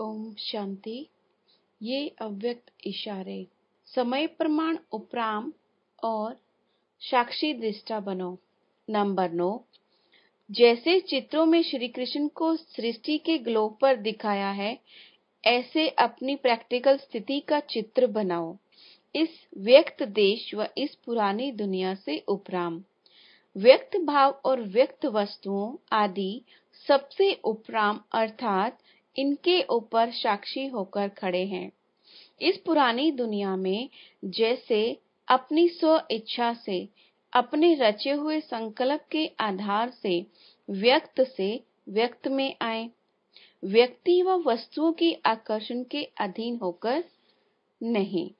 ओम शांति ये अव्यक्त इशारे समय प्रमाण उपराम और साक्षी दृष्टा बनो नंबर नो जैसे चित्रों में श्री कृष्ण को सृष्टि के ग्लोब पर दिखाया है ऐसे अपनी प्रैक्टिकल स्थिति का चित्र बनाओ इस व्यक्त देश व इस पुरानी दुनिया से उपराम व्यक्त भाव और व्यक्त वस्तुओं आदि सबसे उपराम अर्थात इनके ऊपर साक्षी होकर खड़े हैं इस पुरानी दुनिया में जैसे अपनी स्व इच्छा से अपने रचे हुए संकल्प के आधार से व्यक्त से व्यक्त में आए व्यक्ति व वस्तुओं के आकर्षण के अधीन होकर नहीं